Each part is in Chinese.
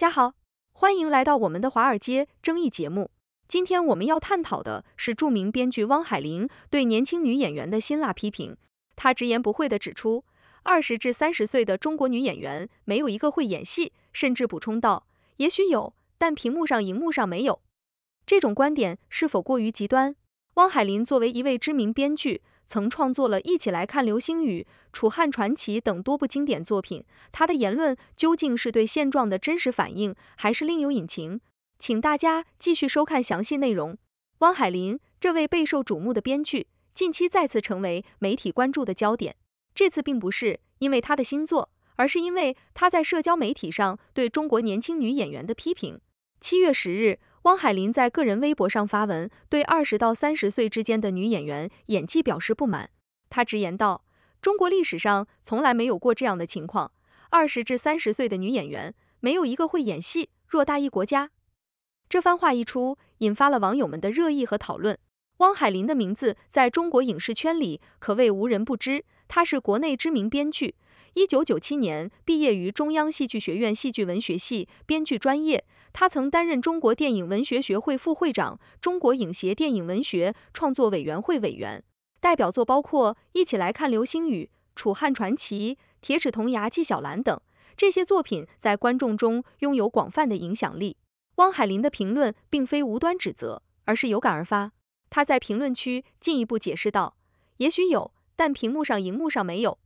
大家好，欢迎来到我们的华尔街争议节目。今天我们要探讨的是著名编剧汪海林对年轻女演员的辛辣批评。他直言不讳地指出，二十至三十岁的中国女演员没有一个会演戏，甚至补充道，也许有，但屏幕上荧幕上没有。这种观点是否过于极端？汪海林作为一位知名编剧。曾创作了《一起来看流星雨》《楚汉传奇》等多部经典作品。他的言论究竟是对现状的真实反应，还是另有隐情？请大家继续收看详细内容。汪海林这位备受瞩目的编剧，近期再次成为媒体关注的焦点。这次并不是因为他的新作，而是因为他在社交媒体上对中国年轻女演员的批评。七月十日。汪海林在个人微博上发文，对二十到三十岁之间的女演员演技表示不满。他直言道：“中国历史上从来没有过这样的情况，二十至三十岁的女演员没有一个会演戏，偌大一国家。”这番话一出，引发了网友们的热议和讨论。汪海林的名字在中国影视圈里可谓无人不知，他是国内知名编剧，一九九七年毕业于中央戏剧学院戏剧文学系编剧专业。他曾担任中国电影文学学会副会长、中国影协电影文学创作委员会委员，代表作包括《一起来看流星雨》《楚汉传奇》《铁齿铜牙纪晓岚》等，这些作品在观众中拥有广泛的影响力。汪海林的评论并非无端指责，而是有感而发。他在评论区进一步解释道：“也许有，但屏幕上、荧幕上没有。”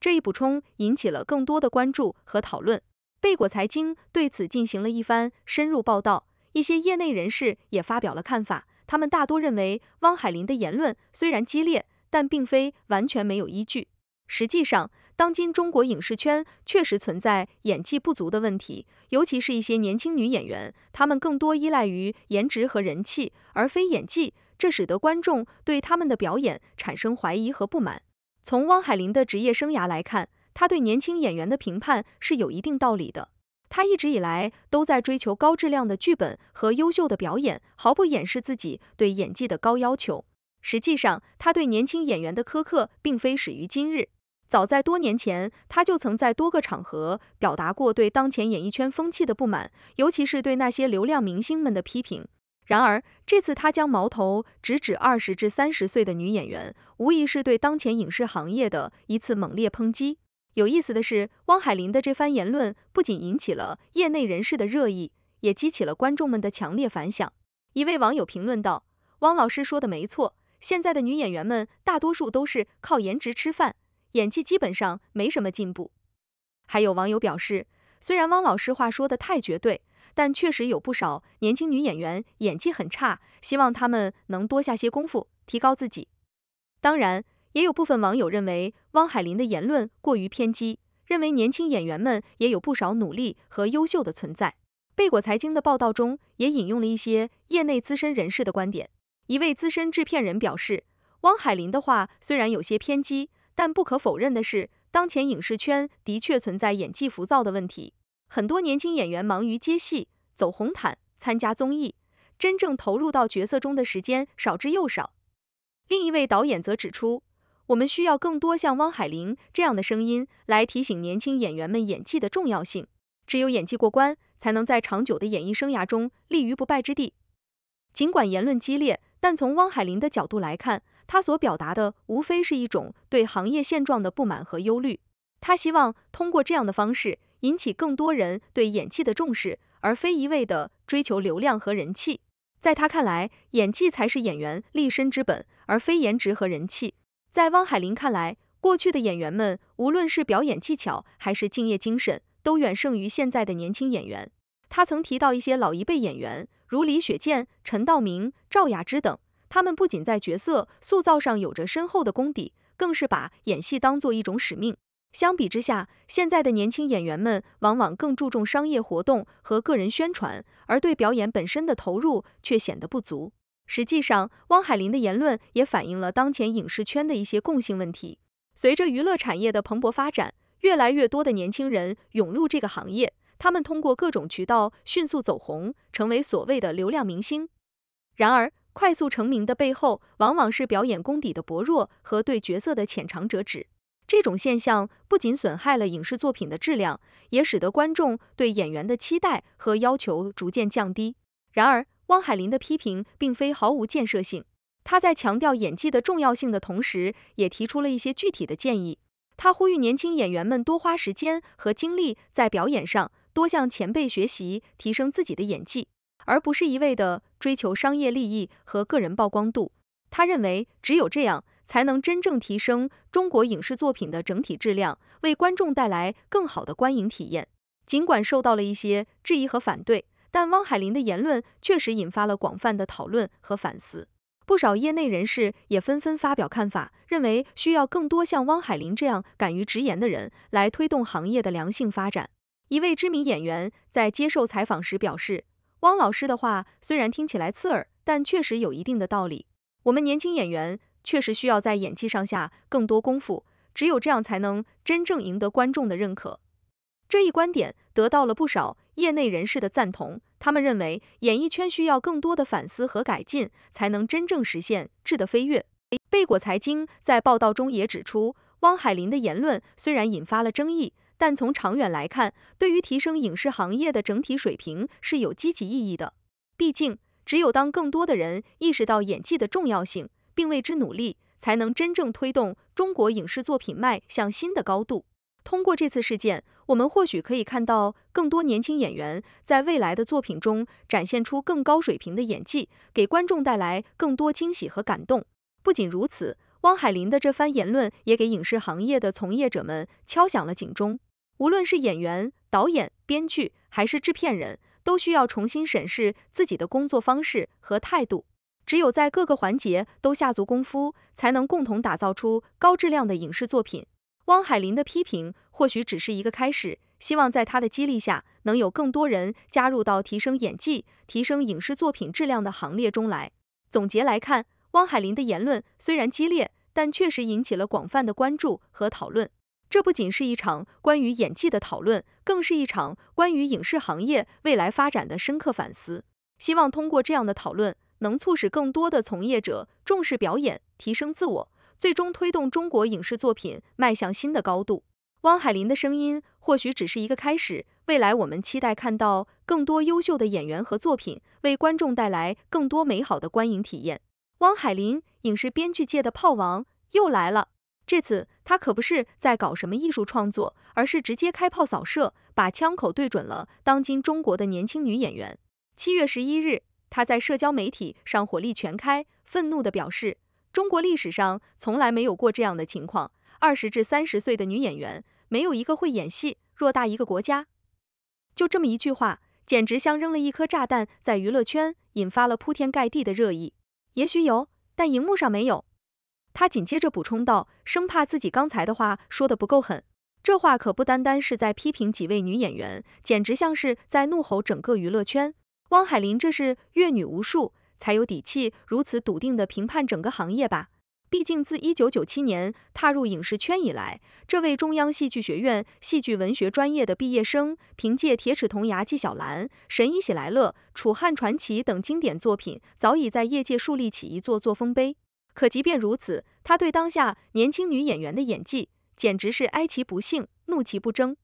这一补充引起了更多的关注和讨论。贝果财经对此进行了一番深入报道，一些业内人士也发表了看法。他们大多认为，汪海林的言论虽然激烈，但并非完全没有依据。实际上，当今中国影视圈确实存在演技不足的问题，尤其是一些年轻女演员，她们更多依赖于颜值和人气，而非演技，这使得观众对他们的表演产生怀疑和不满。从汪海林的职业生涯来看，他对年轻演员的评判是有一定道理的，他一直以来都在追求高质量的剧本和优秀的表演，毫不掩饰自己对演技的高要求。实际上，他对年轻演员的苛刻并非始于今日，早在多年前，他就曾在多个场合表达过对当前演艺圈风气的不满，尤其是对那些流量明星们的批评。然而，这次他将矛头直指二十至三十岁的女演员，无疑是对当前影视行业的一次猛烈抨击。有意思的是，汪海林的这番言论不仅引起了业内人士的热议，也激起了观众们的强烈反响。一位网友评论道：“汪老师说的没错，现在的女演员们大多数都是靠颜值吃饭，演技基本上没什么进步。”还有网友表示，虽然汪老师话说的太绝对，但确实有不少年轻女演员演技很差，希望她们能多下些功夫，提高自己。当然。也有部分网友认为汪海林的言论过于偏激，认为年轻演员们也有不少努力和优秀的存在。贝果财经的报道中也引用了一些业内资深人士的观点。一位资深制片人表示，汪海林的话虽然有些偏激，但不可否认的是，当前影视圈的确存在演技浮躁的问题。很多年轻演员忙于接戏、走红毯、参加综艺，真正投入到角色中的时间少之又少。另一位导演则指出。我们需要更多像汪海林这样的声音来提醒年轻演员们演技的重要性。只有演技过关，才能在长久的演艺生涯中立于不败之地。尽管言论激烈，但从汪海林的角度来看，他所表达的无非是一种对行业现状的不满和忧虑。他希望通过这样的方式引起更多人对演技的重视，而非一味的追求流量和人气。在他看来，演技才是演员立身之本，而非颜值和人气。在汪海林看来，过去的演员们无论是表演技巧还是敬业精神，都远胜于现在的年轻演员。他曾提到一些老一辈演员，如李雪健、陈道明、赵雅芝等，他们不仅在角色塑造上有着深厚的功底，更是把演戏当做一种使命。相比之下，现在的年轻演员们往往更注重商业活动和个人宣传，而对表演本身的投入却显得不足。实际上，汪海林的言论也反映了当前影视圈的一些共性问题。随着娱乐产业的蓬勃发展，越来越多的年轻人涌入这个行业，他们通过各种渠道迅速走红，成为所谓的流量明星。然而，快速成名的背后，往往是表演功底的薄弱和对角色的浅尝辄止。这种现象不仅损害了影视作品的质量，也使得观众对演员的期待和要求逐渐降低。然而，汪海林的批评并非毫无建设性。他在强调演技的重要性的同时，也提出了一些具体的建议。他呼吁年轻演员们多花时间和精力在表演上，多向前辈学习，提升自己的演技，而不是一味的追求商业利益和个人曝光度。他认为，只有这样，才能真正提升中国影视作品的整体质量，为观众带来更好的观影体验。尽管受到了一些质疑和反对。但汪海林的言论确实引发了广泛的讨论和反思，不少业内人士也纷纷发表看法，认为需要更多像汪海林这样敢于直言的人来推动行业的良性发展。一位知名演员在接受采访时表示，汪老师的话虽然听起来刺耳，但确实有一定的道理。我们年轻演员确实需要在演技上下更多功夫，只有这样才能真正赢得观众的认可。这一观点得到了不少。业内人士的赞同，他们认为演艺圈需要更多的反思和改进，才能真正实现质的飞跃。贝果财经在报道中也指出，汪海林的言论虽然引发了争议，但从长远来看，对于提升影视行业的整体水平是有积极意义的。毕竟，只有当更多的人意识到演技的重要性，并为之努力，才能真正推动中国影视作品迈向新的高度。通过这次事件。我们或许可以看到更多年轻演员在未来的作品中展现出更高水平的演技，给观众带来更多惊喜和感动。不仅如此，汪海林的这番言论也给影视行业的从业者们敲响了警钟。无论是演员、导演、编剧，还是制片人，都需要重新审视自己的工作方式和态度。只有在各个环节都下足功夫，才能共同打造出高质量的影视作品。汪海林的批评或许只是一个开始，希望在他的激励下，能有更多人加入到提升演技、提升影视作品质量的行列中来。总结来看，汪海林的言论虽然激烈，但确实引起了广泛的关注和讨论。这不仅是一场关于演技的讨论，更是一场关于影视行业未来发展的深刻反思。希望通过这样的讨论，能促使更多的从业者重视表演，提升自我。最终推动中国影视作品迈向新的高度。汪海林的声音或许只是一个开始，未来我们期待看到更多优秀的演员和作品，为观众带来更多美好的观影体验。汪海林，影视编剧界的炮王又来了，这次他可不是在搞什么艺术创作，而是直接开炮扫射，把枪口对准了当今中国的年轻女演员。七月十一日，他在社交媒体上火力全开，愤怒地表示。中国历史上从来没有过这样的情况，二十至三十岁的女演员没有一个会演戏，偌大一个国家，就这么一句话，简直像扔了一颗炸弹在娱乐圈，引发了铺天盖地的热议。也许有，但荧幕上没有。他紧接着补充道，生怕自己刚才的话说的不够狠。这话可不单单是在批评几位女演员，简直像是在怒吼整个娱乐圈。汪海林这是阅女无数。才有底气如此笃定地评判整个行业吧。毕竟自一九九七年踏入影视圈以来，这位中央戏剧学院戏剧文学专业的毕业生，凭借铁齿铜牙纪晓岚、神医喜来乐、楚汉传奇等经典作品，早已在业界树立起一座座丰碑。可即便如此，他对当下年轻女演员的演技，简直是哀其不幸，怒其不争。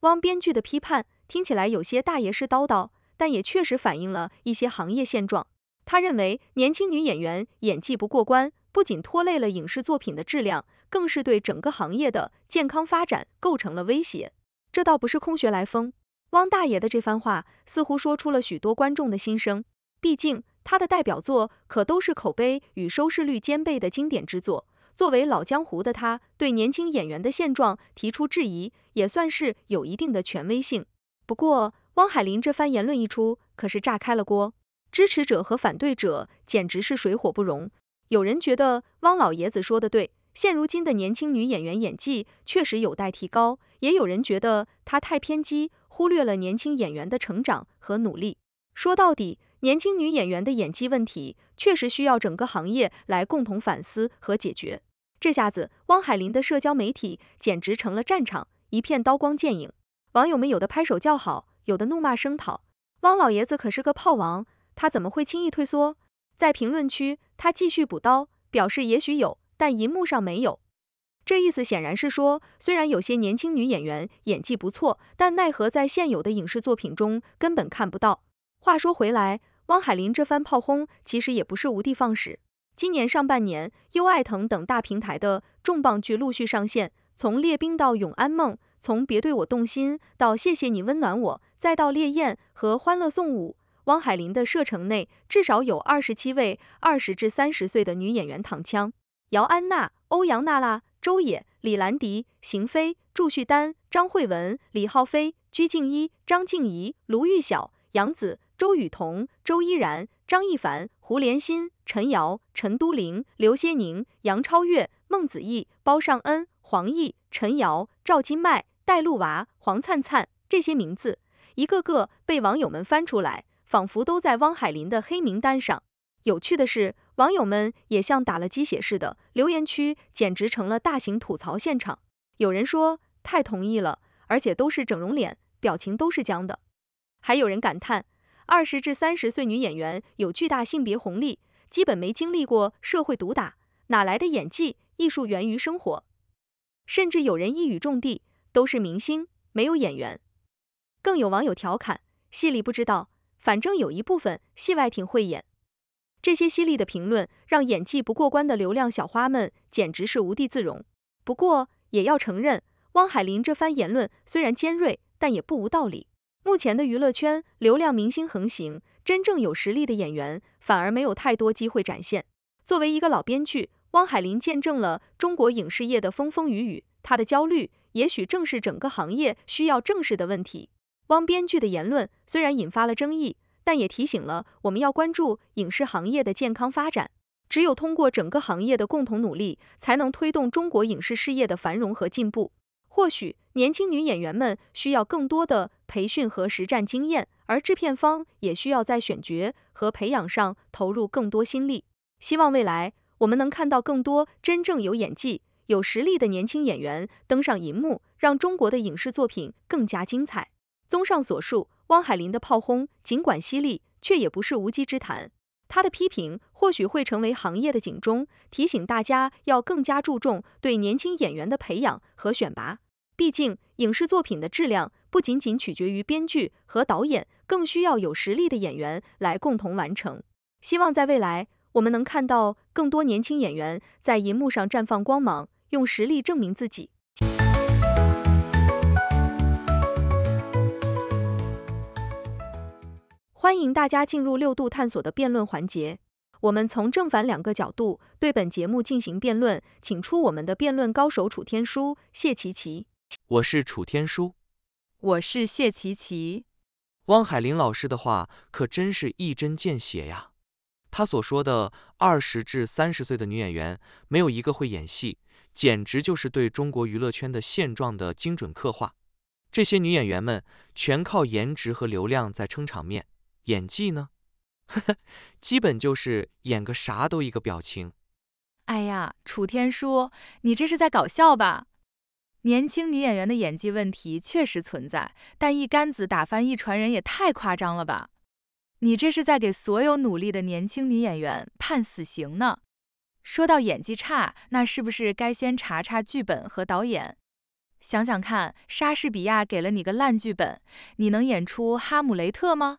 汪编剧的批判听起来有些大爷式叨叨，但也确实反映了一些行业现状。他认为年轻女演员演技不过关，不仅拖累了影视作品的质量，更是对整个行业的健康发展构成了威胁。这倒不是空穴来风，汪大爷的这番话似乎说出了许多观众的心声。毕竟他的代表作可都是口碑与收视率兼备的经典之作。作为老江湖的他，对年轻演员的现状提出质疑，也算是有一定的权威性。不过，汪海林这番言论一出，可是炸开了锅。支持者和反对者简直是水火不容。有人觉得汪老爷子说的对，现如今的年轻女演员演技确实有待提高；也有人觉得她太偏激，忽略了年轻演员的成长和努力。说到底，年轻女演员的演技问题确实需要整个行业来共同反思和解决。这下子，汪海林的社交媒体简直成了战场，一片刀光剑影。网友们有的拍手叫好，有的怒骂声讨。汪老爷子可是个炮王。他怎么会轻易退缩？在评论区，他继续补刀，表示也许有，但银幕上没有。这意思显然是说，虽然有些年轻女演员演技不错，但奈何在现有的影视作品中根本看不到。话说回来，汪海林这番炮轰其实也不是无的放矢。今年上半年，优爱腾等大平台的重磅剧陆续上线，从《列兵》到《永安梦》，从《别对我动心》到《谢谢你温暖我》，再到《烈焰》和《欢乐颂五》。汪海林的射程内至少有二十七位二十至三十岁的女演员躺枪：姚安娜、欧阳娜娜、周也、李兰迪、邢菲、祝绪丹、张慧雯、李浩菲、鞠婧祎、张婧仪、卢昱晓、杨紫、周雨彤、周一然、张艺凡、胡连馨、陈瑶、陈都灵、刘些宁、杨超越、孟子义、包上恩、黄奕、陈瑶、赵今麦、戴露娃、黄灿灿。这些名字一个个被网友们翻出来。仿佛都在汪海林的黑名单上。有趣的是，网友们也像打了鸡血似的，留言区简直成了大型吐槽现场。有人说太同意了，而且都是整容脸，表情都是僵的。还有人感叹，二十至三十岁女演员有巨大性别红利，基本没经历过社会毒打，哪来的演技？艺术源于生活。甚至有人一语中的，都是明星，没有演员。更有网友调侃，戏里不知道。反正有一部分戏外挺会演，这些犀利的评论让演技不过关的流量小花们简直是无地自容。不过，也要承认，汪海林这番言论虽然尖锐，但也不无道理。目前的娱乐圈，流量明星横行，真正有实力的演员反而没有太多机会展现。作为一个老编剧，汪海林见证了中国影视业的风风雨雨，他的焦虑，也许正是整个行业需要正视的问题。汪编剧的言论虽然引发了争议，但也提醒了我们要关注影视行业的健康发展。只有通过整个行业的共同努力，才能推动中国影视事业的繁荣和进步。或许年轻女演员们需要更多的培训和实战经验，而制片方也需要在选角和培养上投入更多心力。希望未来我们能看到更多真正有演技、有实力的年轻演员登上银幕，让中国的影视作品更加精彩。综上所述，汪海林的炮轰尽管犀利，却也不是无稽之谈。他的批评或许会成为行业的警钟，提醒大家要更加注重对年轻演员的培养和选拔。毕竟，影视作品的质量不仅仅取决于编剧和导演，更需要有实力的演员来共同完成。希望在未来，我们能看到更多年轻演员在银幕上绽放光芒，用实力证明自己。欢迎大家进入六度探索的辩论环节，我们从正反两个角度对本节目进行辩论，请出我们的辩论高手楚天舒、谢琪琪。我是楚天舒，我是谢琪琪。汪海林老师的话可真是一针见血呀，他所说的二十至三十岁的女演员没有一个会演戏，简直就是对中国娱乐圈的现状的精准刻画。这些女演员们全靠颜值和流量在撑场面。演技呢？呵呵，基本就是演个啥都一个表情。哎呀，楚天舒，你这是在搞笑吧？年轻女演员的演技问题确实存在，但一竿子打翻一船人也太夸张了吧？你这是在给所有努力的年轻女演员判死刑呢？说到演技差，那是不是该先查查剧本和导演？想想看，莎士比亚给了你个烂剧本，你能演出哈姆雷特吗？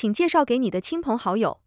请介绍给你的亲朋好友。